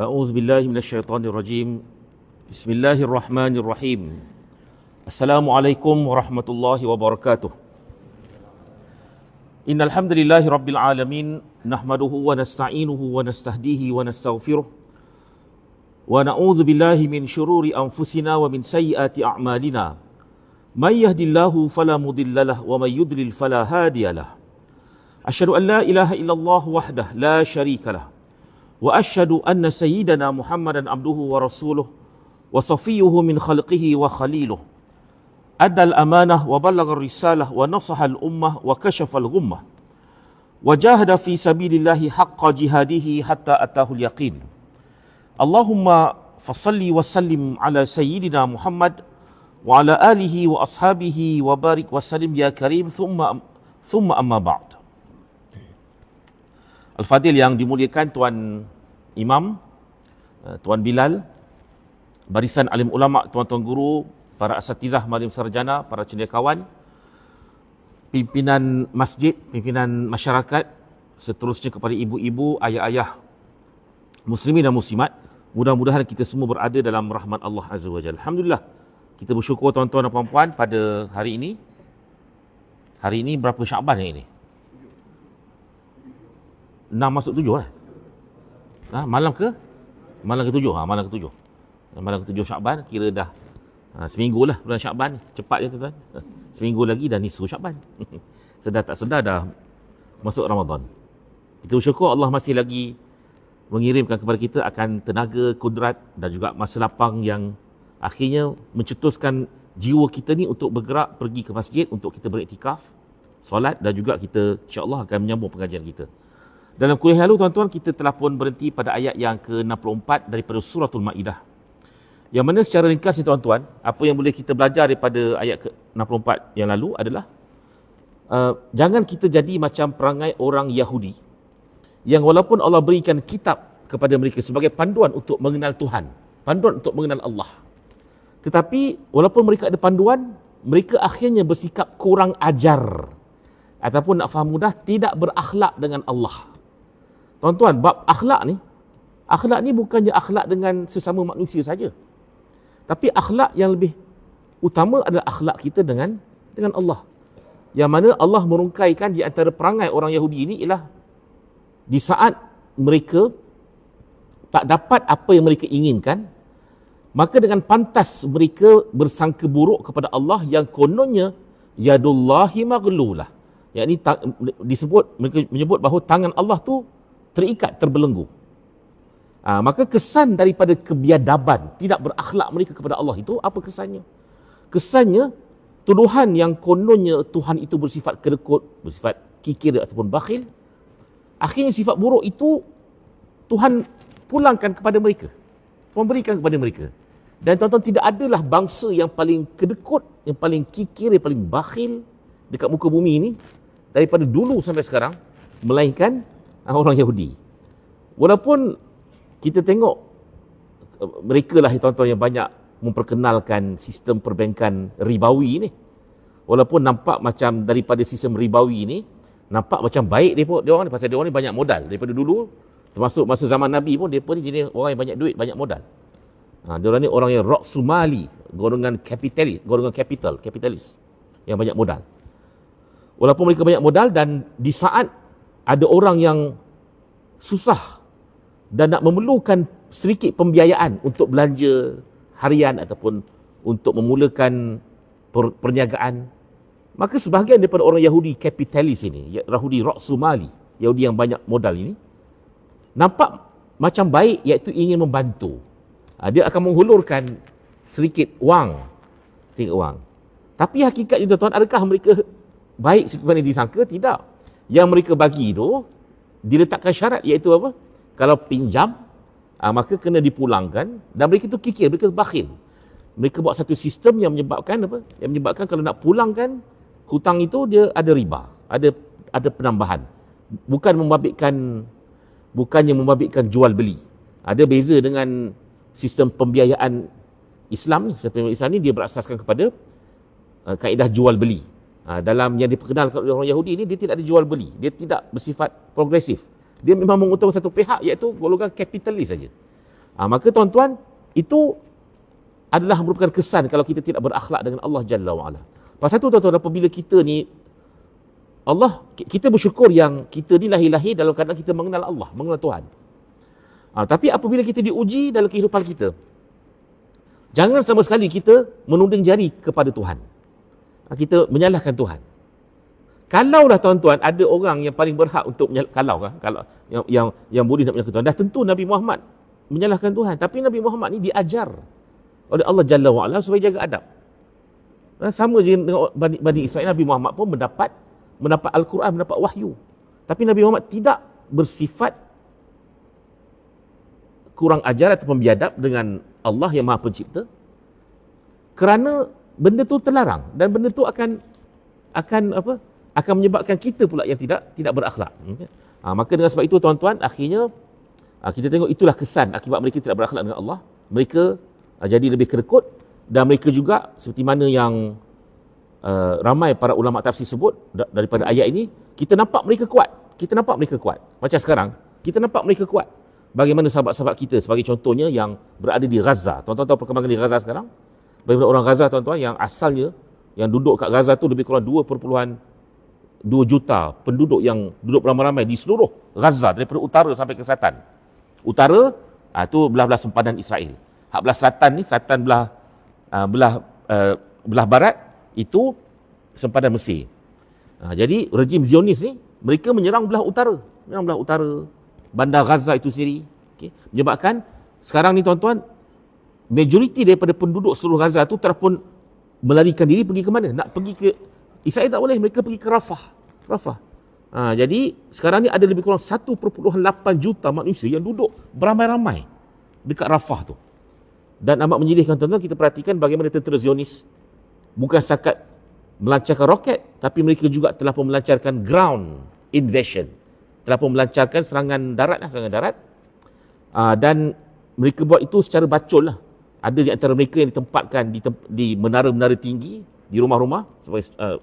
أعوذ بالله من الشيطان الرجيم بسم الله الرحمن الرحيم السلام عليكم ورحمة الله وبركاته إن الحمد لله رب العالمين نحمده ونستعينه ونستهديه ونستغفره ونعوذ بالله من شرور أنفسنا ومن سيئات أعمالنا من يهد الله فلا مضل له ومن يضلل فلا هادي له أشهد أن لا إله إلا الله وحده لا شريك له واشهد ان سيدنا محمدا عبده ورسوله وصفيه من خلقه وخليله ادى الامانه وبلغ الرساله ونصح الامه وكشف الغمه وجاهد في سبيل الله حق جهاده حتى اتاه اليقين اللهم فصل وسلم على سيدنا محمد وعلى اله واصحابه وبارك وسلم يا كريم ثم ثم اما بعد al yang dimuliakan Tuan imam, eh, Tuan Bilal, barisan alim ulama, tuan-tuan guru, para asatizah malim sarjana, para cendekiawan, pimpinan masjid, pimpinan masyarakat, seterusnya kepada ibu-ibu, ayah-ayah, muslimin dan muslimat, mudah-mudahan kita semua berada dalam rahmat Allah Azza Wajalla. Alhamdulillah, kita bersyukur tuan-tuan dan puan-puan pada hari ini. Hari ini berapa syakban hari ini? 6 masuk 7 lah ha, malam ke malam ke tujuh? ha, malam ke tujuh? malam ke tujuh Syakban kira dah ha, seminggu lah bulan Syakban cepat je tuan-tuan seminggu lagi dah nisru Syakban sedar tak sedar dah masuk Ramadan kita bersyukur Allah masih lagi mengirimkan kepada kita akan tenaga, kudrat dan juga masa lapang yang akhirnya mencetuskan jiwa kita ni untuk bergerak pergi ke masjid untuk kita beriktikaf, solat dan juga kita insya-Allah akan menyambung pengajian kita. Dalam kuliah lalu tuan-tuan kita telah pun berhenti pada ayat yang ke-64 daripada suratul Maidah. Yang mana secara ringkas ni tuan-tuan, apa yang boleh kita belajar daripada ayat ke-64 yang lalu adalah uh, jangan kita jadi macam perangai orang Yahudi yang walaupun Allah berikan kitab kepada mereka sebagai panduan untuk mengenal Tuhan, panduan untuk mengenal Allah. Tetapi walaupun mereka ada panduan, mereka akhirnya bersikap kurang ajar ataupun nak faham mudah tidak berakhlak dengan Allah. Tuan-tuan, bab akhlak ni, akhlak ni bukannya akhlak dengan sesama manusia saja. Tapi akhlak yang lebih utama adalah akhlak kita dengan dengan Allah. Yang mana Allah merungkaikan di antara perangai orang Yahudi ini ialah di saat mereka tak dapat apa yang mereka inginkan, maka dengan pantas mereka bersangka buruk kepada Allah yang kononnya yadullahi maglulah. Yang ini disebut, mereka menyebut bahawa tangan Allah tu terikat, terbelenggu. Ha, maka kesan daripada kebiadaban, tidak berakhlak mereka kepada Allah itu, apa kesannya? Kesannya, tuduhan yang kononnya Tuhan itu bersifat kerekut, bersifat kikir ataupun bakhil, akhirnya sifat buruk itu Tuhan pulangkan kepada mereka. Memberikan kepada mereka. Dan tuan-tuan tidak adalah bangsa yang paling kedekut, yang paling kikir, yang paling bakhil dekat muka bumi ini daripada dulu sampai sekarang melainkan Ah, orang Yahudi. Walaupun kita tengok eh, mereka lah tuan-tuan yang banyak memperkenalkan sistem perbankan ribawi ni. Walaupun nampak macam daripada sistem ribawi ni, nampak macam baik dia pun, dia orang ni pasal dia orang ni banyak modal. Daripada dulu, termasuk masa zaman Nabi pun, dia pun ni jenis orang yang banyak duit, banyak modal. Ha, dia orang ni orang yang rock sumali, golongan kapitalis, golongan capital, kapitalis yang banyak modal. Walaupun mereka banyak modal dan di saat ada orang yang susah dan nak memerlukan sedikit pembiayaan untuk belanja harian ataupun untuk memulakan per- perniagaan maka sebahagian daripada orang Yahudi kapitalis ini ya, Yahudi Sumali, Yahudi yang banyak modal ini nampak macam baik iaitu ingin membantu ha, dia akan menghulurkan sedikit wang sedikit wang tapi hakikatnya tuan-tuan adakah mereka baik seperti yang disangka tidak yang mereka bagi itu diletakkan syarat iaitu apa? Kalau pinjam ah, maka kena dipulangkan dan mereka itu kikir, mereka bakhil. Mereka buat satu sistem yang menyebabkan apa? Yang menyebabkan kalau nak pulangkan hutang itu dia ada riba, ada ada penambahan. Bukan membabitkan bukannya membabitkan jual beli. Ada beza dengan sistem pembiayaan Islam ni. Sistem Islam ni dia berasaskan kepada uh, kaedah jual beli. Ha, dalam yang diperkenalkan oleh orang Yahudi ini dia tidak dijual beli dia tidak bersifat progresif dia memang mengutamakan satu pihak iaitu golongan kapitalis saja ha, maka tuan-tuan itu adalah merupakan kesan kalau kita tidak berakhlak dengan Allah Jalla wa'ala pasal itu tuan-tuan apabila kita ni Allah kita bersyukur yang kita ni lahir-lahir dalam keadaan kita mengenal Allah mengenal Tuhan ha, tapi apabila kita diuji dalam kehidupan kita jangan sama sekali kita menuding jari kepada Tuhan Ah, kita menyalahkan Tuhan. Kalau dah tuan-tuan ada orang yang paling berhak untuk kalau kan? kalau yang yang yang boleh nak menyalahkan Tuhan, dah tentu Nabi Muhammad menyalahkan Tuhan. Tapi Nabi Muhammad ni diajar oleh Allah Jalla wa'ala supaya jaga adab. Nah, ha, sama je dengan Bani, Bani Israel, Nabi Muhammad pun mendapat mendapat Al-Quran, mendapat wahyu. Tapi Nabi Muhammad tidak bersifat kurang ajar atau pembiadab dengan Allah yang maha pencipta. Kerana benda tu terlarang dan benda tu akan akan apa akan menyebabkan kita pula yang tidak tidak berakhlak ha, maka dengan sebab itu tuan-tuan akhirnya ha, kita tengok itulah kesan akibat mereka tidak berakhlak dengan Allah mereka ha, jadi lebih kerekut dan mereka juga seperti mana yang uh, ramai para ulama tafsir sebut daripada ayat ini kita nampak mereka kuat kita nampak mereka kuat macam sekarang kita nampak mereka kuat bagaimana sahabat-sahabat kita sebagai contohnya yang berada di Gaza tuan-tuan tahu perkembangan di Gaza sekarang daripada orang Gaza tuan-tuan yang asalnya yang duduk kat Gaza tu lebih kurang 2.2 juta penduduk yang duduk ramai-ramai di seluruh Gaza daripada utara sampai ke selatan. Utara itu ah, ha, belah-belah sempadan Israel. Hak belah selatan ni selatan belah ah, belah eh, belah barat itu sempadan Mesir. Ah, jadi rejim Zionis ni mereka menyerang belah utara, menyerang belah utara bandar Gaza itu sendiri. Okay. Menyebabkan sekarang ni tuan-tuan majoriti daripada penduduk seluruh Gaza tu terpun melarikan diri pergi ke mana? Nak pergi ke Israel tak boleh, mereka pergi ke Rafah. Rafah. Ha, jadi sekarang ni ada lebih kurang 1.8 juta manusia yang duduk beramai-ramai dekat Rafah tu. Dan amat menyedihkan tuan-tuan kita perhatikan bagaimana tentera Zionis bukan setakat melancarkan roket tapi mereka juga telah pun melancarkan ground invasion. Telah pun melancarkan serangan darat lah, serangan darat. Ha, dan mereka buat itu secara bacol lah ada di antara mereka yang ditempatkan di, di menara-menara tinggi di rumah-rumah sebagai uh,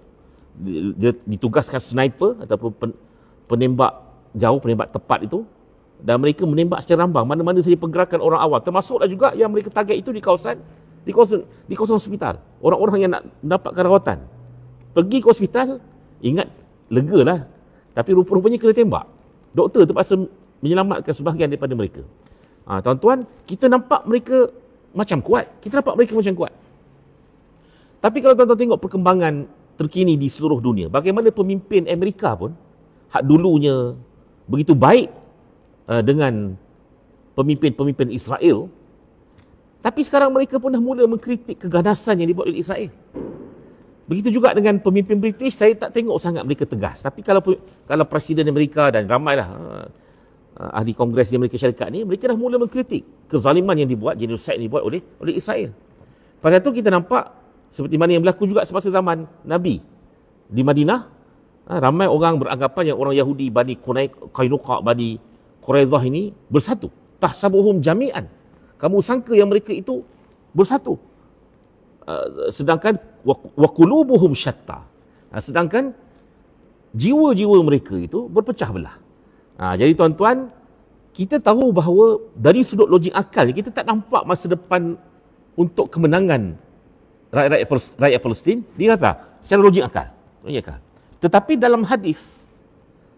ditugaskan sniper ataupun pen, penembak jauh penembak tepat itu dan mereka menembak secara rambang mana-mana saja pergerakan orang awal termasuklah juga yang mereka target itu di kawasan di kawasan di kawasan hospital orang-orang yang nak mendapatkan rawatan pergi ke hospital ingat lega lah, tapi rupa-rupanya kena tembak doktor terpaksa menyelamatkan sebahagian daripada mereka ha, tuan-tuan kita nampak mereka macam kuat. Kita nampak mereka macam kuat. Tapi kalau tuan-tuan tengok perkembangan terkini di seluruh dunia, bagaimana pemimpin Amerika pun hak dulunya begitu baik uh, dengan pemimpin-pemimpin Israel, tapi sekarang mereka pun dah mula mengkritik keganasan yang dibuat oleh Israel. Begitu juga dengan pemimpin British, saya tak tengok sangat mereka tegas. Tapi kalau kalau presiden Amerika dan ramailah uh, uh, ahli kongres di Amerika Syarikat ni mereka dah mula mengkritik kezaliman yang dibuat genocide ni buat oleh oleh Israel. Pada tu kita nampak seperti mana yang berlaku juga semasa zaman Nabi di Madinah uh, ramai orang beranggapan yang orang Yahudi Bani Qainuqa Bani Quraizah ini bersatu tahsabuhum jami'an kamu sangka yang mereka itu bersatu uh, sedangkan wa qulubuhum syatta uh, sedangkan jiwa-jiwa mereka itu berpecah belah Ha, jadi tuan-tuan, kita tahu bahawa dari sudut logik akal, kita tak nampak masa depan untuk kemenangan rakyat-rakyat, rakyat Palestin Dia kata secara logik akal. Logik akal. Tetapi dalam hadis,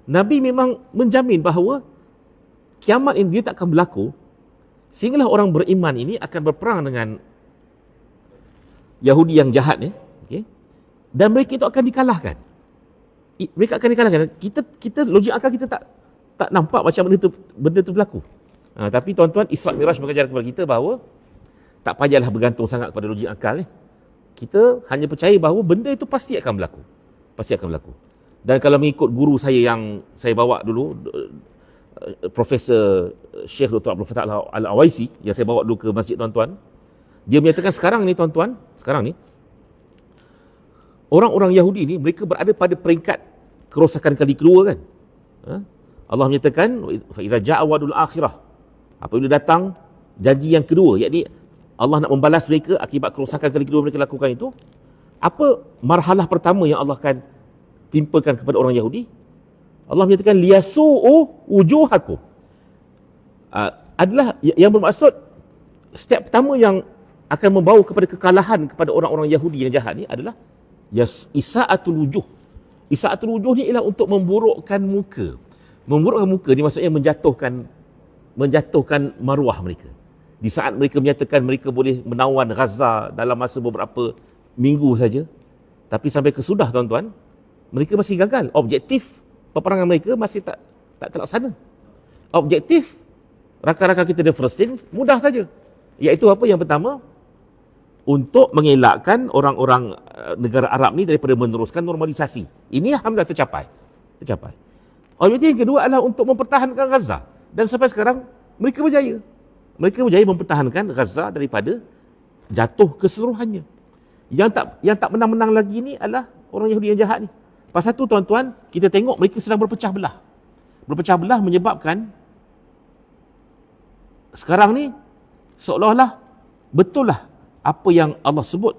Nabi memang menjamin bahawa kiamat ini tak akan berlaku sehinggalah orang beriman ini akan berperang dengan Yahudi yang jahat ni. Okay? Dan mereka itu akan dikalahkan. Mereka akan dikalahkan. Kita kita logik akal kita tak tak nampak macam benda tu benda tu berlaku. Ha, tapi tuan-tuan Israq Miraj mengajar kepada kita bahawa tak payahlah bergantung sangat kepada logik akal ni. Eh. Kita hanya percaya bahawa benda itu pasti akan berlaku. Pasti akan berlaku. Dan kalau mengikut guru saya yang saya bawa dulu eh, Profesor eh, Sheikh Dr. Abdul Fattah Al-Awaisi yang saya bawa dulu ke masjid tuan-tuan dia menyatakan sekarang ni tuan-tuan sekarang ni orang-orang Yahudi ni mereka berada pada peringkat kerosakan kali kedua kan ha? Allah menyatakan fa iza ja'a wa'dul akhirah. Apabila datang janji yang kedua, yakni Allah nak membalas mereka akibat kerosakan kali kedua mereka lakukan itu. Apa marhalah pertama yang Allah akan timpakan kepada orang Yahudi? Allah menyatakan liyasu'u wujuhakum. Ah, adalah yang bermaksud step pertama yang akan membawa kepada kekalahan kepada orang-orang Yahudi yang jahat ni adalah yas isaatul wujuh. Isaatul wujuh ni ialah untuk memburukkan muka memburukkan muka ni maksudnya menjatuhkan menjatuhkan maruah mereka. Di saat mereka menyatakan mereka boleh menawan Gaza dalam masa beberapa minggu saja, tapi sampai kesudah tuan-tuan, mereka masih gagal. Objektif peperangan mereka masih tak tak terlaksana. Objektif rakan-rakan kita di First Palestin mudah saja. Iaitu apa yang pertama untuk mengelakkan orang-orang eh, negara Arab ni daripada meneruskan normalisasi. Ini alhamdulillah tercapai. Tercapai. Objektif yang kedua adalah untuk mempertahankan Gaza. Dan sampai sekarang, mereka berjaya. Mereka berjaya mempertahankan Gaza daripada jatuh keseluruhannya. Yang tak yang tak menang-menang lagi ini adalah orang Yahudi yang jahat ni. Pasal satu tuan-tuan, kita tengok mereka sedang berpecah belah. Berpecah belah menyebabkan sekarang ni seolah-olah betul lah apa yang Allah sebut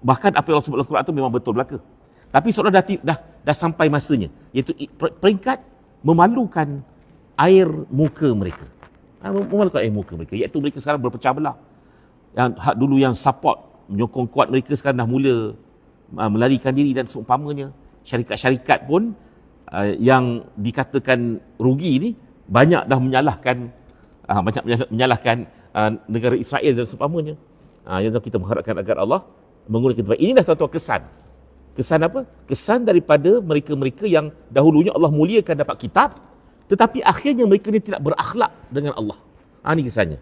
bahkan apa yang Allah sebut dalam Quran tu memang betul belaka. Tapi seolah dah, dah, dah sampai masanya. Iaitu peringkat memalukan air muka mereka. Ha, memalukan air muka mereka. Iaitu mereka sekarang berpecah belah. Yang dulu yang support, menyokong kuat mereka sekarang dah mula ha, melarikan diri dan seumpamanya. Syarikat-syarikat pun ha, yang dikatakan rugi ni banyak dah menyalahkan banyak menyalahkan negara Israel dan seumpamanya. Ha, yang kita mengharapkan agar Allah menggunakan tempat. Inilah tuan-tuan kesan Kesan apa? Kesan daripada mereka-mereka yang dahulunya Allah muliakan dapat kitab tetapi akhirnya mereka ini tidak berakhlak dengan Allah. Ha, ini kesannya.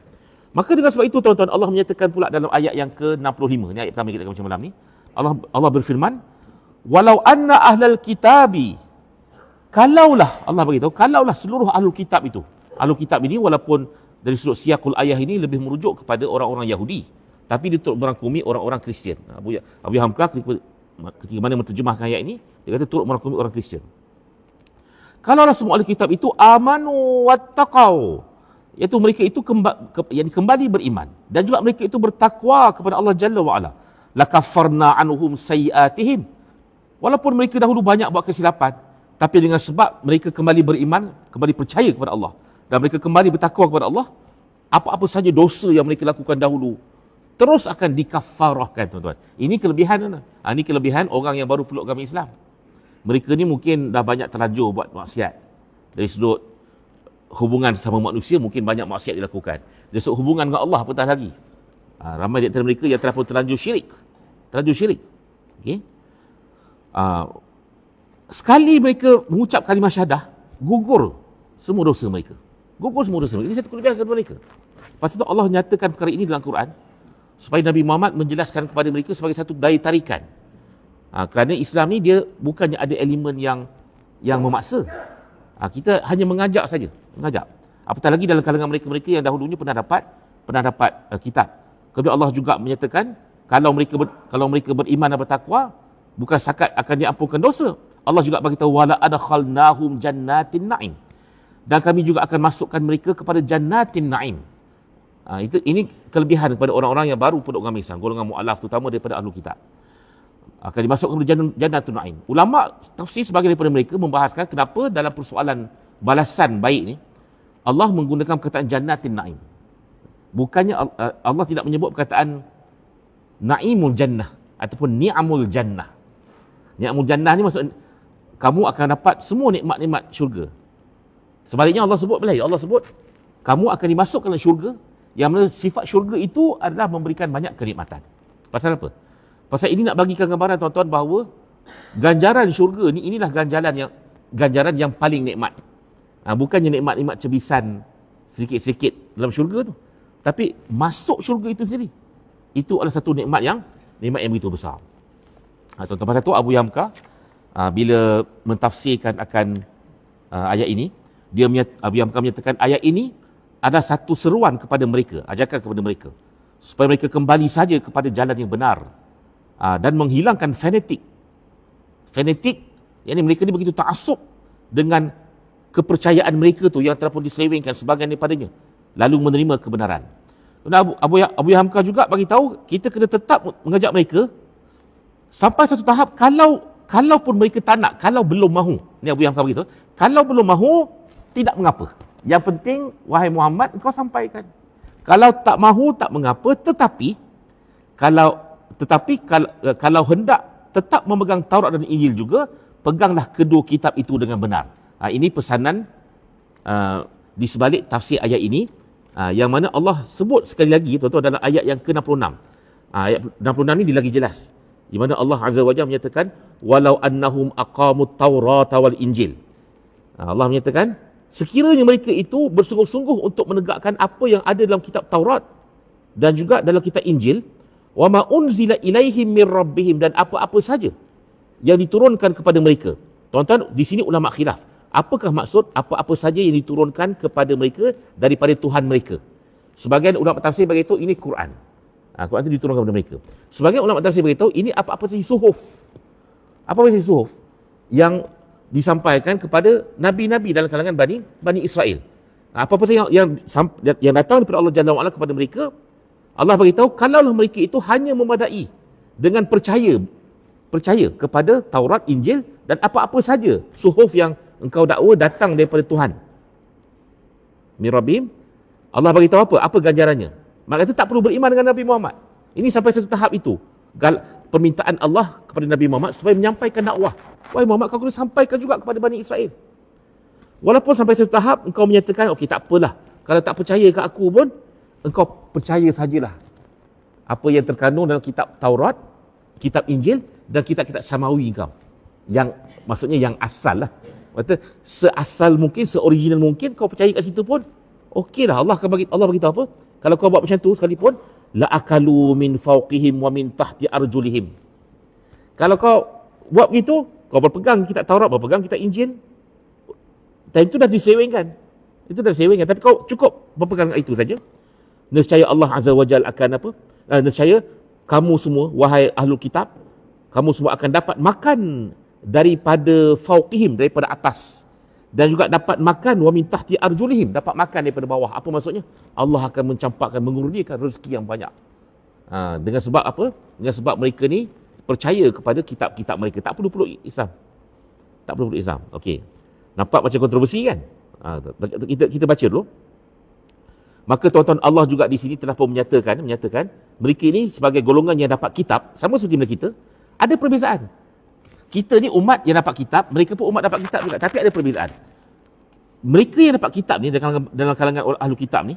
Maka dengan sebab itu tuan-tuan Allah menyatakan pula dalam ayat yang ke-65. Ini ayat pertama kita akan baca malam ni. Allah Allah berfirman, "Walau anna ahlal kitabi kalaulah Allah bagi kalaulah seluruh ahlul kitab itu. Ahlul kitab ini walaupun dari sudut siakul ayah ini lebih merujuk kepada orang-orang Yahudi, tapi dia turut merangkumi orang-orang Kristian. Abu ya-, Abu Hamka ketika mana menterjemahkan ayat ini, dia kata turut merakumi orang Kristian. Kalau semua alkitab itu amanu wattaqau, iaitu mereka itu kembali, kembali beriman dan juga mereka itu bertakwa kepada Allah Jalla wa Ala. Lakafarna anhum sayiatihim. Walaupun mereka dahulu banyak buat kesilapan, tapi dengan sebab mereka kembali beriman, kembali percaya kepada Allah dan mereka kembali bertakwa kepada Allah, apa-apa saja dosa yang mereka lakukan dahulu, terus akan dikafarahkan tuan-tuan. Ini kelebihan tuan ha, ah, Ini kelebihan orang yang baru peluk agama Islam. Mereka ni mungkin dah banyak terlajur buat maksiat. Dari sudut hubungan sama manusia mungkin banyak maksiat dilakukan. Dari sudut hubungan dengan Allah apatah lagi. Ha, ramai di antara mereka yang telah pun terlanjur syirik. Terlanjur syirik. Okey. Ha, sekali mereka mengucap kalimah syahadah, gugur semua dosa mereka. Gugur semua dosa mereka. Ini satu kelebihan kepada mereka. Pasal tu Allah nyatakan perkara ini dalam Quran supaya Nabi Muhammad menjelaskan kepada mereka sebagai satu daya tarikan. Ha, kerana Islam ni dia bukannya ada elemen yang yang memaksa. Ha, kita hanya mengajak saja, mengajak. Apatah lagi dalam kalangan mereka-mereka yang dahulunya pernah dapat pernah dapat uh, kitab. Kemudian Allah juga menyatakan kalau mereka ber, kalau mereka beriman dan bertakwa bukan sakat akan diampunkan dosa. Allah juga bagi tahu wala adkhalnahum jannatin na'im. Dan kami juga akan masukkan mereka kepada jannatin na'im. Ha, itu ini kelebihan kepada orang-orang yang baru penduduk Gamisan, golongan mualaf terutama daripada ahli kitab. Ah, akan dimasukkan ke jannah Jannatul Naim. Ulama tafsir sebagai daripada mereka membahaskan kenapa dalam persoalan balasan baik ni Allah menggunakan perkataan Jannatul Naim. Bukannya ah, Allah tidak menyebut perkataan Naimul Jannah ataupun Ni'amul Jannah. Ni'amul Jannah ni maksud kamu akan dapat semua nikmat-nikmat syurga. Sebaliknya Allah sebut belah. Allah sebut kamu akan dimasukkan ke syurga yang mana sifat syurga itu adalah memberikan banyak kenikmatan. Pasal apa? Pasal ini nak bagikan gambaran tuan-tuan bahawa ganjaran syurga ni inilah ganjaran yang ganjaran yang paling nikmat. Ha, bukannya nikmat-nikmat cebisan sikit-sikit dalam syurga tu. Tapi masuk syurga itu sendiri. Itu adalah satu nikmat yang nikmat yang begitu besar. Ha, tuan-tuan pasal tu Abu Yamka ha, bila mentafsirkan akan ha, ayat ini, dia menyat, Abu Yamka menyatakan ayat ini ada satu seruan kepada mereka, ajakan kepada mereka supaya mereka kembali saja kepada jalan yang benar ah, dan menghilangkan fanatik. Fanatik, yakni mereka ini begitu taksub dengan kepercayaan mereka tu yang telah pun diselewengkan sebagainya padanya lalu menerima kebenaran. Abu Abu, Abu Hamka juga bagi tahu kita kena tetap mengajak mereka sampai satu tahap kalau kalau pun mereka tak nak, kalau belum mahu. Ni Abu Hamka begitu. Kalau belum mahu, tidak mengapa. Yang penting, wahai Muhammad, kau sampaikan. Kalau tak mahu, tak mengapa. Tetapi, kalau tetapi kalau, eh, kalau hendak tetap memegang Taurat dan Injil juga, peganglah kedua kitab itu dengan benar. Ha, ini pesanan uh, di sebalik tafsir ayat ini. Ha, yang mana Allah sebut sekali lagi, tuan-tuan, dalam ayat yang ke-66. Ha, ayat 66 ini dia lagi jelas. Di mana Allah Azza wa menyatakan, Walau annahum aqamu Taurat wal Injil. Ha, Allah menyatakan, Sekiranya mereka itu bersungguh-sungguh untuk menegakkan apa yang ada dalam kitab Taurat dan juga dalam kitab Injil, wa ma unzila ilaihim mir rabbihim dan apa-apa saja yang diturunkan kepada mereka. Tuan-tuan, di sini ulama khilaf. Apakah maksud apa-apa saja yang diturunkan kepada mereka daripada Tuhan mereka? Sebagian ulama tafsir beritahu ini Quran. Ha, Quran itu diturunkan kepada mereka. Sebagian ulama tafsir beritahu ini apa-apa sahaja suhuf. Apa-apa saja suhuf yang disampaikan kepada nabi-nabi dalam kalangan Bani Bani Israel. apa pun yang yang, yang datang daripada Allah Jalla wa'ala kepada mereka, Allah beritahu Allah mereka itu hanya memadai dengan percaya percaya kepada Taurat, Injil dan apa-apa saja suhuf yang engkau dakwa datang daripada Tuhan. Mirabim, Allah beritahu apa? Apa ganjarannya? Maka itu tak perlu beriman dengan Nabi Muhammad. Ini sampai satu tahap itu permintaan Allah kepada Nabi Muhammad supaya menyampaikan dakwah. Wahai Muhammad, kau kena sampaikan juga kepada Bani Israel. Walaupun sampai satu tahap, engkau menyatakan, okey, tak apalah. Kalau tak percaya ke aku pun, engkau percaya sajalah. Apa yang terkandung dalam kitab Taurat, kitab Injil, dan kitab-kitab Samawi kau. Yang, maksudnya yang asal lah. Maksudnya, seasal mungkin, seoriginal mungkin, kau percaya kat situ pun, okeylah, Allah akan bagi, Allah beritahu apa. Kalau kau buat macam tu sekalipun, la akalu min fawqihim wa min tahti arjulihim. Kalau kau buat begitu, kau berpegang kita Taurat, berpegang kita Injil. Tapi itu dah disewengkan. Itu dah disewengkan. Tapi kau cukup berpegang itu saja. Nescaya Allah Azza wajal akan apa? Uh, nescaya kamu semua, wahai ahlul kitab, kamu semua akan dapat makan daripada fauqihim, daripada atas dan juga dapat makan wa mintah ti arjulihim dapat makan daripada bawah apa maksudnya Allah akan mencampakkan mengurniakan rezeki yang banyak ha, dengan sebab apa dengan sebab mereka ni percaya kepada kitab-kitab mereka tak perlu peluk Islam tak perlu peluk Islam okey nampak macam kontroversi kan ha, kita kita baca dulu Maka tuan-tuan Allah juga di sini telah pun menyatakan, menyatakan mereka ini sebagai golongan yang dapat kitab, sama seperti kita, ada perbezaan kita ni umat yang dapat kitab, mereka pun umat dapat kitab juga. Tapi ada perbezaan. Mereka yang dapat kitab ni dalam, dalam kalangan ahlu kitab ni,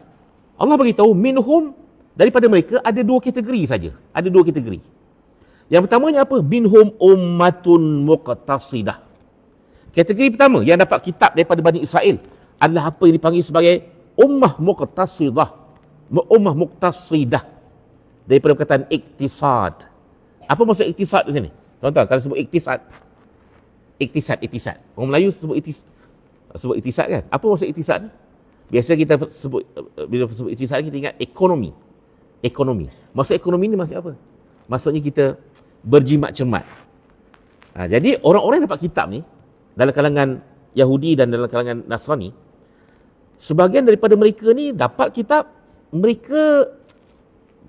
Allah beritahu, minhum daripada mereka ada dua kategori saja. Ada dua kategori. Yang pertamanya apa? Binhum ummatun muqtasidah. Kategori pertama yang dapat kitab daripada Bani Israel adalah apa yang dipanggil sebagai ummah muqtasidah. Ummah muqtasidah. Daripada perkataan iktisad. Apa maksud iktisad di sini? Tuan-tuan, kalau sebut iktisad. Iktisad, iktisad. Orang Melayu sebut iktisad. Sebut iktisad kan? Apa maksud iktisad ni? Biasa kita sebut, bila sebut iktisad kita ingat ekonomi. Ekonomi. Maksud ekonomi ni maksud apa? Maksudnya kita berjimat cermat. Ha, jadi orang-orang yang dapat kitab ni, dalam kalangan Yahudi dan dalam kalangan Nasrani, sebahagian daripada mereka ni dapat kitab, mereka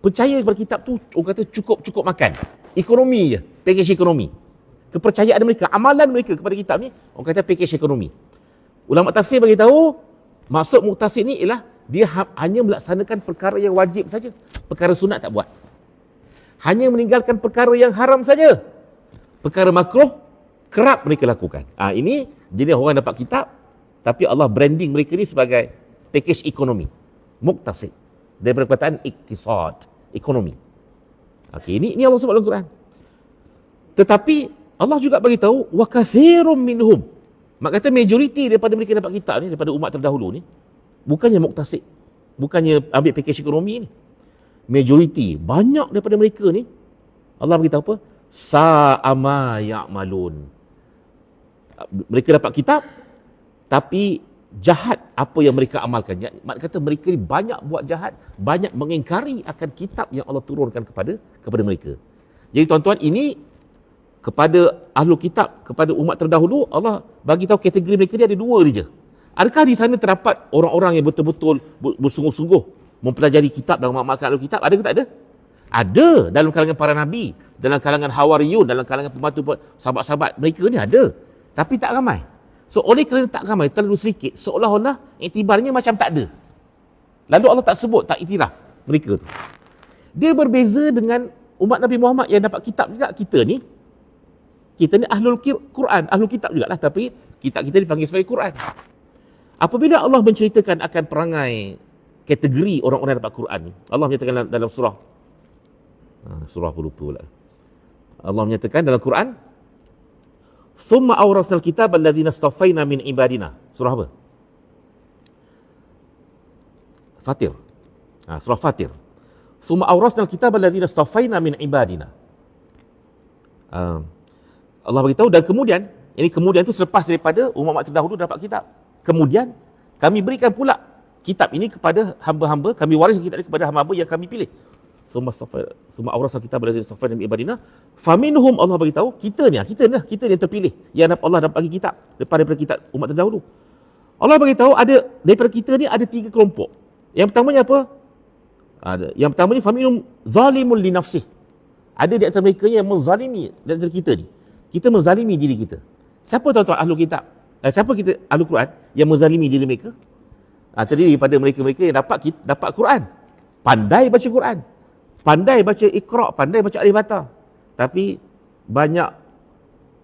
percaya kepada kitab tu, orang kata cukup-cukup makan. Ekonomi je package ekonomi. Kepercayaan mereka, amalan mereka kepada kitab ni orang kata package ekonomi. Ulama tafsir bagi tahu maksud muktasid ni ialah dia ha- hanya melaksanakan perkara yang wajib saja, perkara sunat tak buat. Hanya meninggalkan perkara yang haram saja. Perkara makruh kerap mereka lakukan. Ah ha, ini jadi orang dapat kitab tapi Allah branding mereka ni sebagai package ekonomi. Muktasid. Daripada perkataan iktisad, ekonomi. Okey, ini, ini Allah sebut dalam Quran. Tetapi Allah juga bagi tahu wa kathirum minhum. Mak kata majoriti daripada mereka dapat kitab ni daripada umat terdahulu ni bukannya muktasid, bukannya ambil pakej ekonomi ni. Majoriti banyak daripada mereka ni Allah bagi tahu apa? Sa ama ya'malun. Mereka dapat kitab tapi jahat apa yang mereka amalkan. Ya, mak kata mereka ni banyak buat jahat, banyak mengingkari akan kitab yang Allah turunkan kepada kepada mereka. Jadi tuan-tuan ini kepada ahlu kitab, kepada umat terdahulu, Allah bagi tahu kategori mereka dia ada dua saja. Adakah di sana terdapat orang-orang yang betul-betul bersungguh-sungguh mempelajari kitab dan memakmalkan ahlul kitab? Ada ke tak ada? Ada dalam kalangan para nabi, dalam kalangan hawariyun, dalam kalangan pembantu sahabat-sahabat mereka ni ada. Tapi tak ramai. So oleh kerana tak ramai, terlalu sedikit, seolah-olah iktibarnya macam tak ada. Lalu Allah tak sebut, tak iktiraf mereka tu. Dia berbeza dengan umat Nabi Muhammad yang dapat kitab juga kita ni kita ni ahlul Quran, ahlul kitab jugalah tapi kitab kita dipanggil sebagai Quran. Apabila Allah menceritakan akan perangai kategori orang-orang dapat Quran. Allah menyatakan dalam surah ha, surah pun lupa pula. Allah menyatakan dalam Quran Thumma awrasnal kitab alladhina stafayna min ibadina. Surah apa? Fatir. Ha, surah Fatir. Thumma awrasnal kitab alladhina stafayna min ibadina. Um, Allah beritahu dan kemudian ini kemudian itu selepas daripada umat-umat terdahulu dapat kitab kemudian kami berikan pula kitab ini kepada hamba-hamba kami waris kitab ini kepada hamba-hamba yang kami pilih summa safa summa awrasa kita kepada safa dan ibadina faminhum Allah beritahu kita ni kita ni kita ni yang terpilih yang Allah dapat bagi kitab daripada, daripada kitab umat terdahulu Allah beritahu ada daripada kita ni ada tiga kelompok yang pertamanya apa ada yang pertama ni faminum zalimul li ada di antara mereka yang menzalimi dan antara kita ni kita menzalimi diri kita. Siapa tuan-tuan ahlu kitab? Eh, siapa kita ahlu Quran yang menzalimi diri mereka? Ha, terdiri daripada mereka-mereka yang dapat dapat Quran. Pandai baca Quran. Pandai baca Iqra, pandai baca Alif Tapi banyak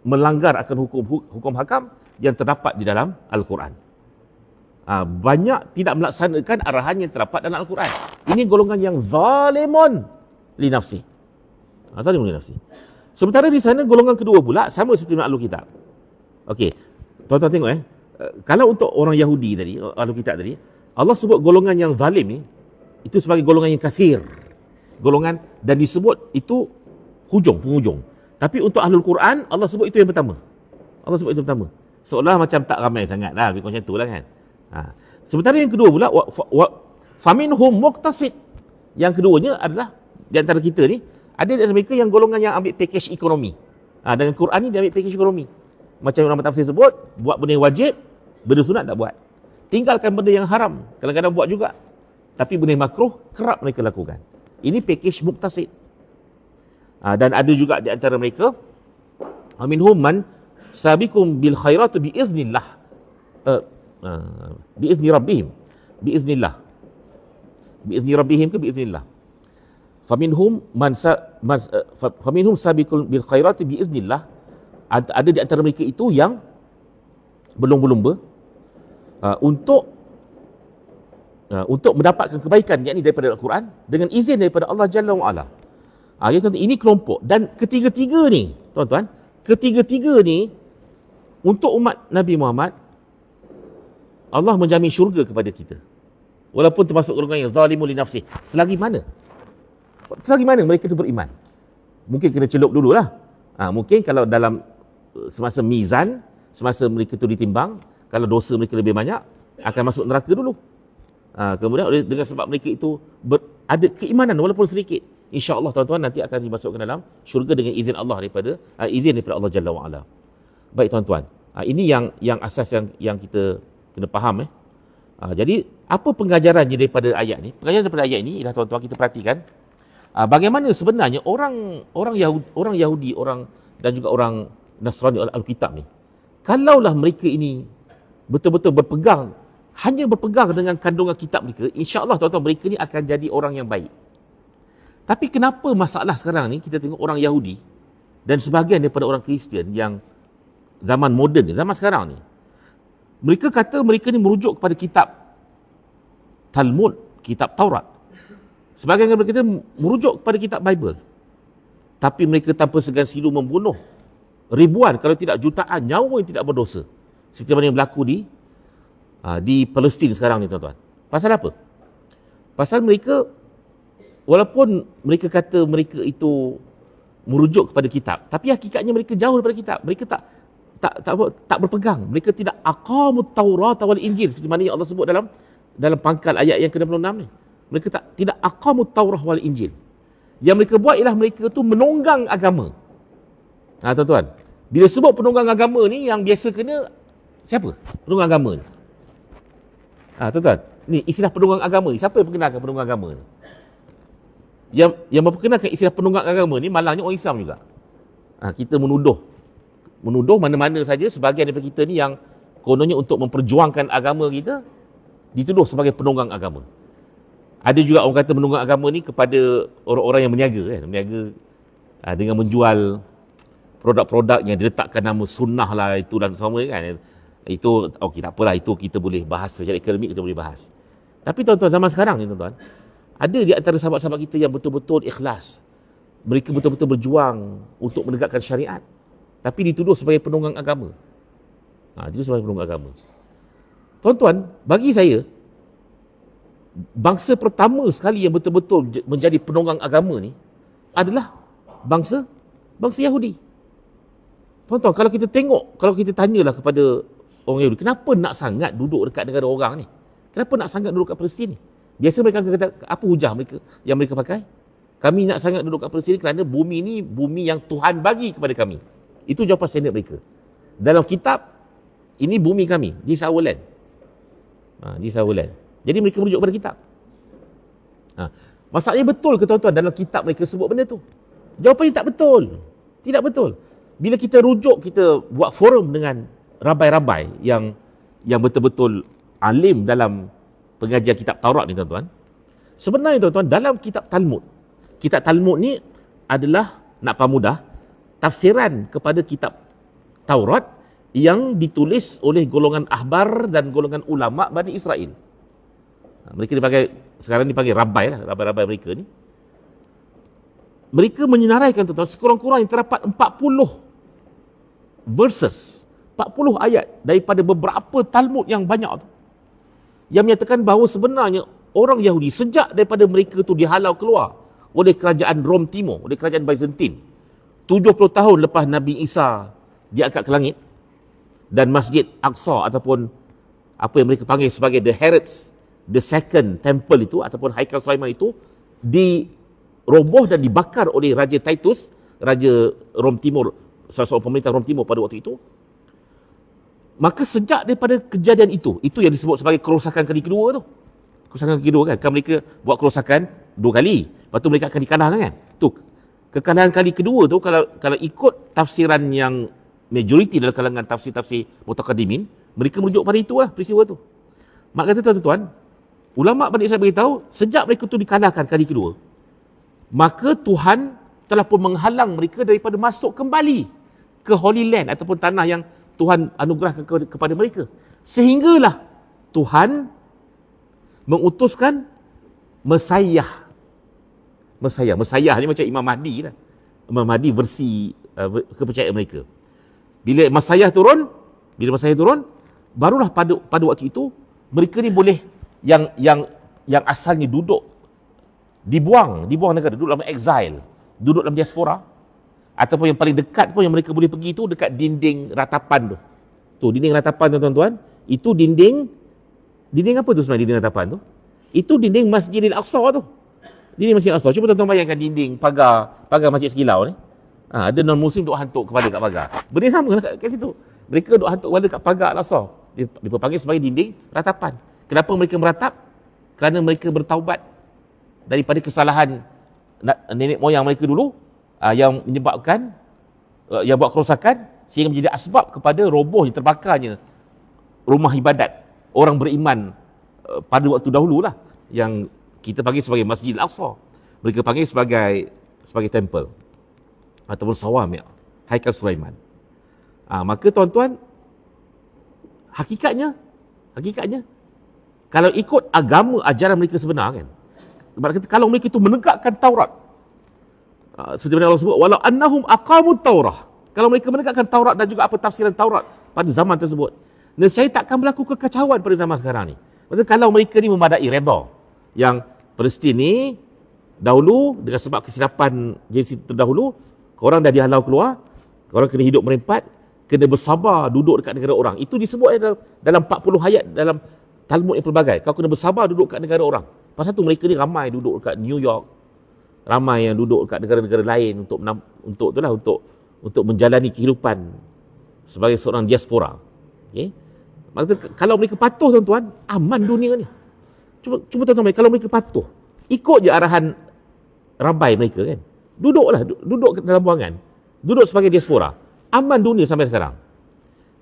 melanggar akan hukum hukum hakam yang terdapat di dalam Al-Quran. Ha, banyak tidak melaksanakan arahan yang terdapat dalam Al-Quran. Ini golongan yang zalimun li nafsi. Ha, zalimun li nafsi. Sementara di sana golongan kedua pula sama seperti dengan Alkitab. Okey. tuan tengok eh. eh. Kalau untuk orang Yahudi tadi, eh, Alkitab tadi, Allah sebut golongan yang zalim ni eh, itu sebagai golongan yang kafir. Golongan dan disebut itu hujung, penghujung. Tapi untuk Ahlul Quran, Allah sebut itu yang pertama. Allah sebut itu pertama. Seolah macam tak ramai sangat lah. Lebih macam itulah kan. Ha. Sementara yang kedua pula, wa, wa, faminhum muqtasid. Yang keduanya adalah di antara kita ni, ada di mereka yang golongan yang ambil pakej ekonomi. Ha, ah, dengan Quran ni dia ambil pakej ekonomi. Macam orang tafsir sebut, buat benda yang wajib, benda sunat tak buat. Tinggalkan benda yang haram, kadang-kadang buat juga. Tapi benda yang makruh, kerap mereka lakukan. Ini pakej muktasid. Ha, ah, dan ada juga di antara mereka, Amin humman sabikum bil khairatu bi iznillah. Uh, bi izni rabbihim. Bi iznillah. Bi izni rabbihim ke bi iznillah faminhum man sa man faminhum sabiqul bil khairati bi iznillah ada di antara mereka itu yang belum belum ber untuk untuk mendapatkan kebaikan yakni daripada al-Quran dengan izin daripada Allah Jalla wa Ala. Ah ini kelompok dan ketiga-tiga ni tuan-tuan ketiga-tiga ni untuk umat Nabi Muhammad Allah menjamin syurga kepada kita. Walaupun termasuk golongan yang zalimul nafsi. Selagi mana? Selagi mana mereka itu beriman? Mungkin kena celup dululah. Ha, mungkin kalau dalam uh, semasa mizan, semasa mereka itu ditimbang, kalau dosa mereka lebih banyak, akan masuk neraka dulu. Ha, kemudian dengan sebab mereka itu ber, ada keimanan walaupun sedikit, insyaAllah tuan-tuan nanti akan dimasukkan dalam syurga dengan izin Allah daripada ha, izin daripada Allah Jalla wa'ala. Baik tuan-tuan, ha, ini yang yang asas yang yang kita kena faham. Eh. Ha, jadi apa pengajarannya daripada ayat ini? Pengajaran daripada ayat ini ialah tuan-tuan kita perhatikan, uh, bagaimana sebenarnya orang orang Yahudi, orang Yahudi orang dan juga orang Nasrani Alkitab ni kalaulah mereka ini betul-betul berpegang hanya berpegang dengan kandungan kitab mereka insyaallah tuan-tuan mereka ni akan jadi orang yang baik tapi kenapa masalah sekarang ni kita tengok orang Yahudi dan sebahagian daripada orang Kristian yang zaman moden ni zaman sekarang ni mereka kata mereka ni merujuk kepada kitab Talmud kitab Taurat Sebagian daripada kita merujuk kepada kitab Bible. Tapi mereka tanpa segan silu membunuh ribuan kalau tidak jutaan nyawa yang tidak berdosa. Seperti mana yang berlaku di ah, di Palestin sekarang ni tuan-tuan. Pasal apa? Pasal mereka walaupun mereka kata mereka itu merujuk kepada kitab, tapi hakikatnya mereka jauh daripada kitab. Mereka tak tak tak, tak, tak berpegang. Mereka tidak aqamut taurat wal injil seperti mana yang Allah sebut dalam dalam pangkal ayat yang ke-66 ni mereka tak tidak aqamu taurah wal injil yang mereka buat ialah mereka tu menonggang agama ha tuan-tuan bila sebut penunggang agama ni yang biasa kena siapa penunggang agama ni ha tuan-tuan ni istilah penunggang agama ni siapa yang perkenalkan penunggang agama ni yang yang memperkenalkan istilah penunggang agama ni malangnya orang Islam juga ha, kita menuduh menuduh mana-mana saja sebagian daripada kita ni yang kononnya untuk memperjuangkan agama kita dituduh sebagai penunggang agama ada juga orang kata menunggang agama ni kepada orang-orang yang berniaga kan eh, berniaga uh, ah, dengan menjual produk-produk yang diletakkan nama sunnah lah itu dan semua kan itu okey tak apalah itu kita boleh bahas secara ekonomi kita boleh bahas tapi tuan-tuan zaman sekarang ni tuan-tuan ada di antara sahabat-sahabat kita yang betul-betul ikhlas mereka betul-betul berjuang untuk menegakkan syariat tapi dituduh sebagai penunggang agama ha, dituduh sebagai penunggang agama tuan-tuan bagi saya bangsa pertama sekali yang betul-betul menjadi penunggang agama ni adalah bangsa bangsa Yahudi. tuan kalau kita tengok, kalau kita tanyalah kepada orang Yahudi, kenapa nak sangat duduk dekat negara orang ni? Kenapa nak sangat duduk dekat Palestin ni? Biasa mereka kata, apa hujah mereka yang mereka pakai? Kami nak sangat duduk dekat Palestin kerana bumi ni bumi yang Tuhan bagi kepada kami. Itu jawapan standard mereka. Dalam kitab, ini bumi kami. This our land. Ha, this our land. Jadi mereka merujuk pada kitab. Ha. Masalahnya betul ke tuan-tuan dalam kitab mereka sebut benda tu? Jawapannya tak betul. Tidak betul. Bila kita rujuk, kita buat forum dengan rabai-rabai yang yang betul-betul alim dalam pengajian kitab Taurat ni tuan-tuan. Sebenarnya tuan-tuan, dalam kitab Talmud. Kitab Talmud ni adalah, nak pamudah, tafsiran kepada kitab Taurat yang ditulis oleh golongan ahbar dan golongan ulama Bani Israel. Mereka dipanggil sekarang dipanggil rabai lah, rabai-rabai mereka ni. Mereka menyenaraikan tuan-tuan sekurang-kurangnya terdapat 40 verses, 40 ayat daripada beberapa Talmud yang banyak tu. Yang menyatakan bahawa sebenarnya orang Yahudi sejak daripada mereka tu dihalau keluar oleh kerajaan Rom Timur, oleh kerajaan Byzantin. 70 tahun lepas Nabi Isa diangkat ke langit dan Masjid Aqsa ataupun apa yang mereka panggil sebagai The Herod's the second temple itu ataupun Haikal Sulaiman itu diroboh dan dibakar oleh Raja Titus, Raja Rom Timur, salah seorang pemerintah Rom Timur pada waktu itu. Maka sejak daripada kejadian itu, itu yang disebut sebagai kerosakan kali kedua tu. Kerosakan kali kedua kan? Kan mereka buat kerosakan dua kali. Lepas tu mereka akan dikalahkan kan? Tu. Kekalahan kali kedua tu kalau kalau ikut tafsiran yang majoriti dalam kalangan tafsir-tafsir mutakadimin, mereka merujuk pada itulah peristiwa tu. Mak kata tuan-tuan, Ulama Bani Israel beritahu, sejak mereka itu dikalahkan kali kedua, maka Tuhan telah pun menghalang mereka daripada masuk kembali ke Holy Land ataupun tanah yang Tuhan anugerahkan kepada mereka. Sehinggalah Tuhan mengutuskan Mesiah, Mesiah, Mesiah ni macam Imam Mahdi lah. Imam Mahdi versi uh, kepercayaan mereka. Bila Mesiah turun, bila Mesiah turun, barulah pada pada waktu itu, mereka ni boleh yang yang yang asalnya duduk dibuang, dibuang negara, duduk dalam exile, duduk dalam diaspora ataupun yang paling dekat pun yang mereka boleh pergi tu dekat dinding ratapan tu. Tu dinding ratapan tu tuan-tuan, itu dinding dinding apa tu sebenarnya dinding ratapan tu? Itu dinding Masjidil Aqsa tu. Dinding Masjidil Aqsa. Cuba tuan-tuan bayangkan dinding pagar pagar Masjid Sekilau ni. Ha, ada non muslim duk hantuk kepala kat pagar. Benda sama lah kat, kat situ. Mereka duk hantuk kepala kat pagar Al-Aqsa. Dia, dia panggil sebagai dinding ratapan. Kenapa mereka meratap? Kerana mereka bertaubat daripada kesalahan nenek moyang mereka dulu ah, yang menyebabkan uh, yang buat kerosakan sehingga menjadi asbab kepada robohnya terbakarnya rumah ibadat orang beriman eh, pada waktu dahulu lah yang kita panggil sebagai Masjid Al-Aqsa. Mereka panggil sebagai sebagai temple ataupun sawamiq Haikal Sulaiman. Uh, maka tuan-tuan hakikatnya hakikatnya kalau ikut agama ajaran mereka sebenar kan kata, kalau mereka itu menegakkan Taurat ah, seperti mana Allah sebut walau annahum aqamu Taurah kalau mereka menegakkan Taurat dan juga apa tafsiran Taurat pada zaman tersebut nescaya takkan berlaku kekacauan pada zaman sekarang ni maka kalau mereka ni memadai redha yang Palestin ni dahulu dengan sebab kesilapan jenis terdahulu korang dah dihalau keluar korang kena hidup merempat kena bersabar duduk dekat negara orang itu disebut dalam 40 ayat dalam talmud yang pelbagai. Kau kena bersabar duduk kat negara orang. Pasal tu mereka ni ramai duduk kat New York. Ramai yang duduk kat negara-negara lain untuk menam, untuk itulah untuk untuk menjalani kehidupan sebagai seorang diaspora. Okey. Maka kalau mereka patuh tuan-tuan, aman dunia ni. Cuba cuba tuan-tuan, kalau mereka patuh, ikut je arahan rabai mereka kan. Duduklah duduk dalam buangan. Duduk sebagai diaspora. Aman dunia sampai sekarang.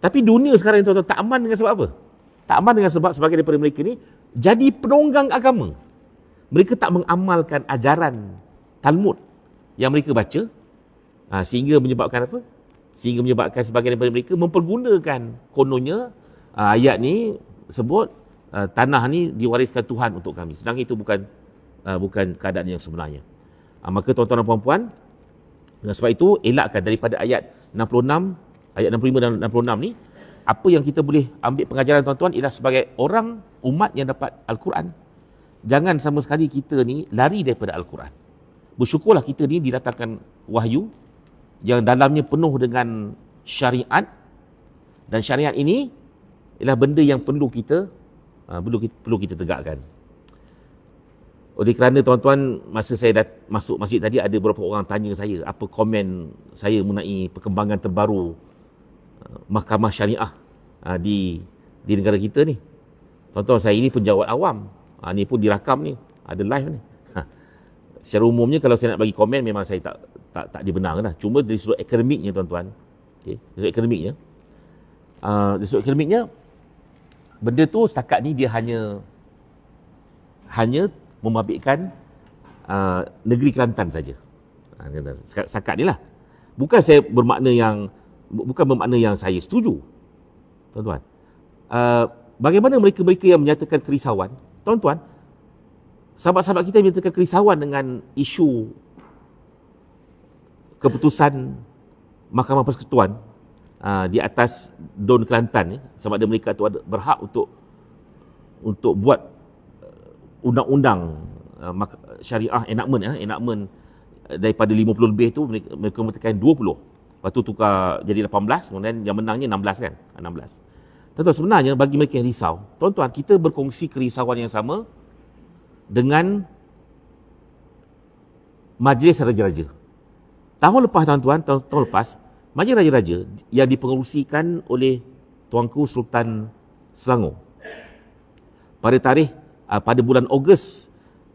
Tapi dunia sekarang tuan-tuan tak aman dengan sebab apa? tak aman dengan sebab sebagai daripada mereka ni jadi penunggang agama. Mereka tak mengamalkan ajaran Talmud yang mereka baca ha, sehingga menyebabkan apa? Sehingga menyebabkan sebagian daripada mereka mempergunakan kononnya ha, ayat ni sebut ha, tanah ni diwariskan Tuhan untuk kami. Sedang itu bukan ha, bukan keadaan yang sebenarnya. Ha, maka tuan-tuan dan puan-puan sebab itu elakkan daripada ayat 66 ayat 65 dan 66 ni apa yang kita boleh ambil pengajaran tuan-tuan ialah sebagai orang umat yang dapat Al-Quran. Jangan sama sekali kita ni lari daripada Al-Quran. Bersyukurlah kita ni didatangkan wahyu yang dalamnya penuh dengan syariat dan syariat ini ialah benda yang perlu kita ha, perlu kita, perlu kita tegakkan. Oleh kerana tuan-tuan masa saya dah masuk masjid tadi ada beberapa orang tanya saya apa komen saya mengenai perkembangan terbaru mahkamah syariah ha, di di negara kita ni. tonton saya ini penjawat awam. Ha, ni pun dirakam ni, ada live ni. Ha. Secara umumnya kalau saya nak bagi komen memang saya tak tak tak dibenarkanlah. Cuma dari sudut akademiknya tuan-tuan. Okey, dari sudut akademiknya. Uh, dari sudut akademiknya benda tu setakat ni dia hanya hanya memabikkan uh, ha, negeri Kelantan saja. Ha, setakat ni lah. Bukan saya bermakna yang bukan bermakna yang saya setuju. Tuan-tuan. Uh, bagaimana mereka-mereka yang menyatakan kerisauan? Tuan-tuan, sahabat-sahabat kita menyatakan kerisauan dengan isu keputusan Mahkamah Persekutuan uh, di atas Don Kelantan eh, sama ada mereka itu ada berhak untuk untuk buat uh, undang-undang uh, syariah enakmen eh, enakmen uh, daripada 50 lebih itu mereka, mereka menyatakan 20 Lepas tu tukar jadi 18, kemudian yang menangnya 16 kan? 16. Ah, Tentu sebenarnya bagi mereka yang risau, tuan-tuan kita berkongsi kerisauan yang sama dengan majlis raja-raja. Tahun lepas tuan-tuan, tahun, tahun lepas, majlis raja-raja yang dipengerusikan oleh Tuanku Sultan Selangor pada tarikh ah, pada bulan Ogos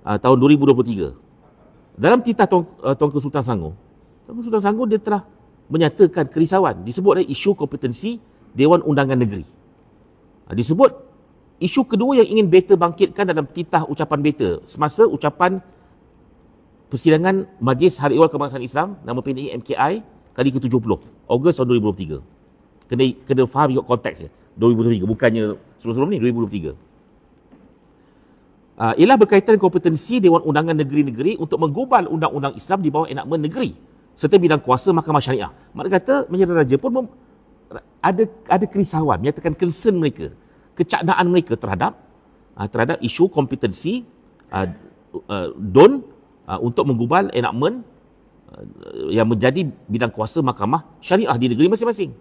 ah, tahun 2023. Dalam titah Tuanku Sultan Selangor, Tuanku Sultan Selangor dia telah menyatakan kerisauan disebut oleh isu kompetensi Dewan Undangan Negeri. Ha, disebut isu kedua yang ingin beta bangkitkan dalam titah ucapan beta semasa ucapan persidangan Majlis Hari Ewal Kebangsaan Islam nama PNI MKI kali ke-70 Ogos tahun 2023. Kena kena faham ikut konteks dia. 2023 bukannya sebelum-sebelum ni 2023. Uh, ha, ialah berkaitan kompetensi Dewan Undangan Negeri-Negeri untuk menggubal undang-undang Islam di bawah enakmen negeri serta bidang kuasa mahkamah syariah. Mak kata menjadi raja pun ada ada kerisauan menyatakan concern mereka kecaknaan mereka terhadap uh, terhadap isu kompetensi uh, uh, don uh, untuk menggubal enakmen uh, yang menjadi bidang kuasa mahkamah syariah di negeri masing-masing.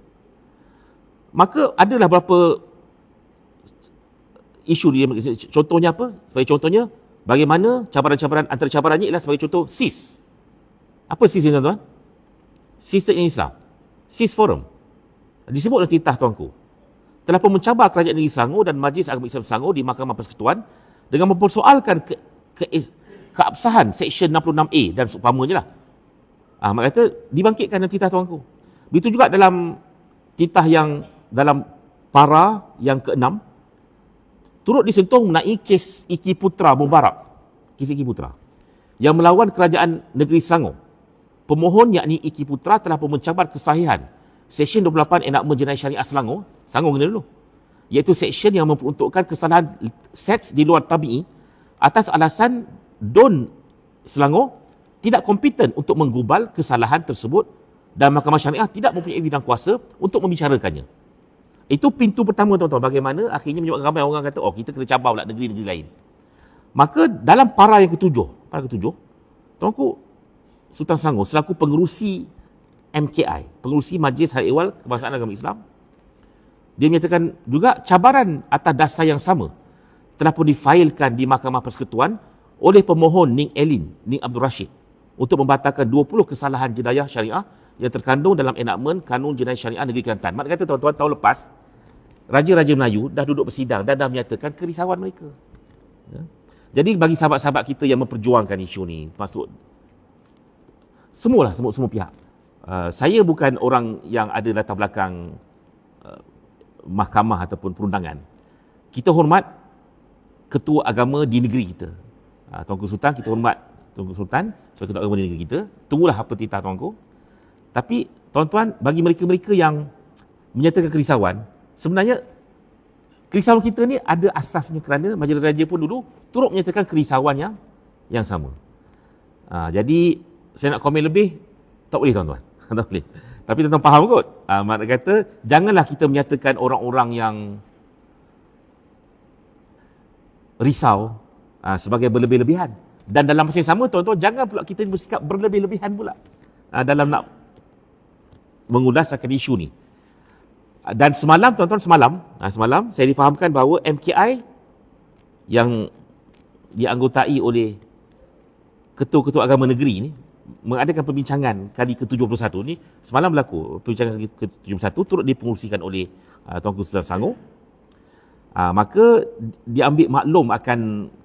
Maka adalah beberapa isu di contohnya apa? Sebagai contohnya bagaimana cabaran-cabaran antara cabarannya ialah sebagai contoh SIS. Apa SIS ni tuan-tuan? Sistem Islam. Sis Forum. disebut Disebutlah titah tuanku. Telah pun mencabar kerajaan negeri Selangor dan Majlis Agama Islam Selangor di Mahkamah Persekutuan dengan mempersoalkan ke, ke, eh, keabsahan Seksyen 66A dan seumpamanya lah. Ah, mak kata, dibangkitkan dan titah tuanku. Begitu juga dalam titah yang dalam para yang keenam turut disentuh mengenai kes Iki Putra Mubarak. Kes Iki Putra. Yang melawan kerajaan negeri Selangor pemohon yakni Iki Putra telah pun mencabar kesahihan Seksyen 28 Enakmen menjenai Syariah Selangor, Selangor kena dulu, iaitu seksyen yang memperuntukkan kesalahan seks di luar tabi'i atas alasan Don Selangor tidak kompeten untuk menggubal kesalahan tersebut dan Mahkamah Syariah tidak mempunyai bidang kuasa untuk membicarakannya. Itu pintu pertama tuan-tuan bagaimana akhirnya menyebabkan ramai orang kata oh kita kena cabar pula negeri-negeri lain. Maka dalam para yang ketujuh, para ketujuh, tuan-tuan Sultan Sangor selaku pengerusi MKI, pengerusi Majlis Hari Ehwal Kebangsaan Agama Islam. Dia menyatakan juga cabaran atas dasar yang sama telah pun difailkan di Mahkamah Persekutuan oleh pemohon Ning Elin, Ning Abdul Rashid untuk membatalkan 20 kesalahan jenayah syariah yang terkandung dalam enakmen kanun jenayah syariah negeri Kelantan. Mak kata tuan-tuan tahun lepas Raja-Raja Melayu dah duduk bersidang dan dah menyatakan kerisauan mereka. Ya. Jadi bagi sahabat-sahabat kita yang memperjuangkan isu ni, masuk semualah semua semua pihak. Uh, saya bukan orang yang ada latar belakang uh, mahkamah ataupun perundangan. Kita hormat ketua agama di negeri kita. Uh, Tuanku Sultan, kita hormat Tuanku Sultan sebagai ketua agama di negeri kita. Tunggulah apa titah Tuanku. Tapi tuan-tuan, bagi mereka-mereka yang menyatakan kerisauan, sebenarnya kerisauan kita ni ada asasnya kerana majlis raja pun dulu turut menyatakan kerisauan yang yang sama. Uh, jadi saya nak komen lebih, tak boleh tuan-tuan. Tak boleh. Tapi tuan-tuan faham kot. Uh, Mak kata, janganlah kita menyatakan orang-orang yang risau uh, sebagai berlebih-lebihan. Dan dalam masa yang sama, tuan-tuan, jangan pula kita bersikap berlebih-lebihan pula. Uh, dalam nak mengulas akan isu ni. Dan semalam, tuan-tuan, semalam, semalam saya difahamkan bahawa MKI yang dianggotai oleh ketua-ketua agama negeri ni, mengadakan perbincangan kali ke-71 ni semalam berlaku perbincangan kali ke-71 turut dipengerusikan oleh uh, Tuan Sultan Sango uh, maka diambil maklum akan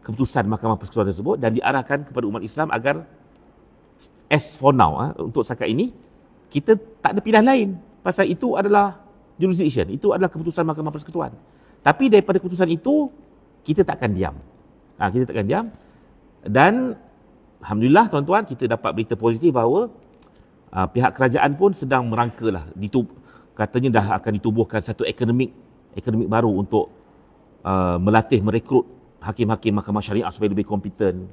keputusan Mahkamah Persekutuan tersebut dan diarahkan kepada umat Islam agar as for now uh, untuk sekarang ini kita tak ada pilihan lain pasal itu adalah jurisdiction itu adalah keputusan Mahkamah Persekutuan tapi daripada keputusan itu kita takkan diam uh, kita takkan diam dan Alhamdulillah tuan-tuan kita dapat berita positif bahawa uh, pihak kerajaan pun sedang merangkalah ditub katanya dah akan ditubuhkan satu ekonomik ekonomik baru untuk uh, melatih merekrut hakim-hakim mahkamah syariah supaya lebih kompeten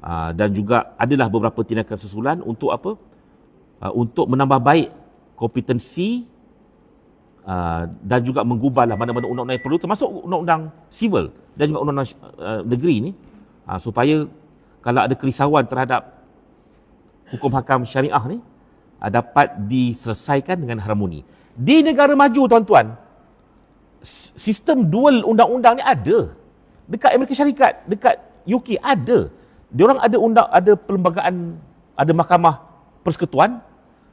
uh, ah, dan juga adalah beberapa tindakan susulan untuk apa uh, untuk menambah baik kompetensi uh, dan juga lah mana-mana undang-undang yang perlu termasuk undang-undang civil dan juga undang-undang uh, negeri ni uh, supaya kalau ada kerisauan terhadap hukum hakam syariah ni ah, dapat diselesaikan dengan harmoni. Di negara maju tuan-tuan, sistem dual undang-undang ni ada. Dekat Amerika Syarikat, dekat UK ada. Diorang ada undang ada perlembagaan, ada mahkamah persekutuan.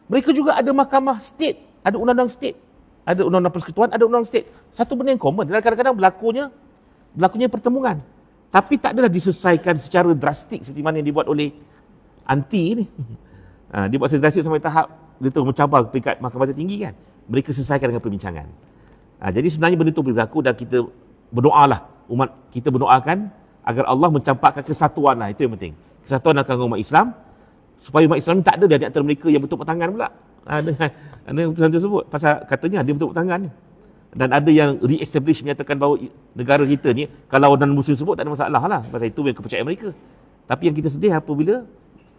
Mereka juga ada mahkamah state, ada undang-undang state. Ada undang-undang persekutuan, ada undang-undang state. Satu benda yang common. kadang-kadang berlakunya berlakunya pertemuan tapi tak adalah diselesaikan secara drastik seperti mana yang dibuat oleh anti ni. Ha, dia buat secara drastik sampai tahap dia terus mencabar peringkat mahkamah tertinggi kan. Mereka selesaikan dengan perbincangan. Ha, jadi sebenarnya benda itu berlaku dan kita berdoa lah. Umat kita berdoakan agar Allah mencampakkan kesatuan lah. Itu yang penting. Kesatuan akan kalangan umat Islam. Supaya umat Islam tak ada di antara mereka yang bertepuk tangan pula. Ha, dengan, dengan putusan tersebut. Pasal katanya dia bertepuk tangan ni dan ada yang re-establish menyatakan bahawa negara kita ni kalau orang muslim sebut tak ada masalah lah pasal itu yang kepercayaan mereka tapi yang kita sedih apabila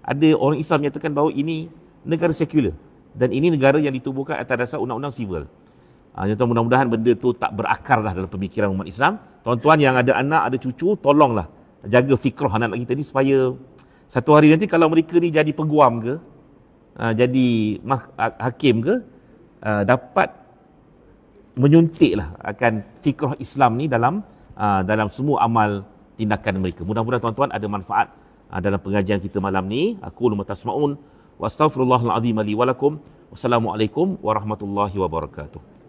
ada orang Islam menyatakan bahawa ini negara sekular dan ini negara yang ditubuhkan atas dasar undang-undang sivil ha, mudah-mudahan benda tu tak berakar lah dalam pemikiran umat Islam tuan-tuan yang ada anak ada cucu tolonglah jaga fikrah anak-anak kita ni supaya satu hari nanti kalau mereka ni jadi peguam ke ah, jadi ha-, hakim ke ah, dapat menyuntiklah akan fikrah Islam ni dalam uh, dalam semua amal tindakan mereka. Mudah-mudahan tuan-tuan ada manfaat uh, dalam pengajian kita malam ni. Aku lumat tasmaun wa astaghfirullahal azim wa lakum. Wassalamualaikum warahmatullahi wabarakatuh.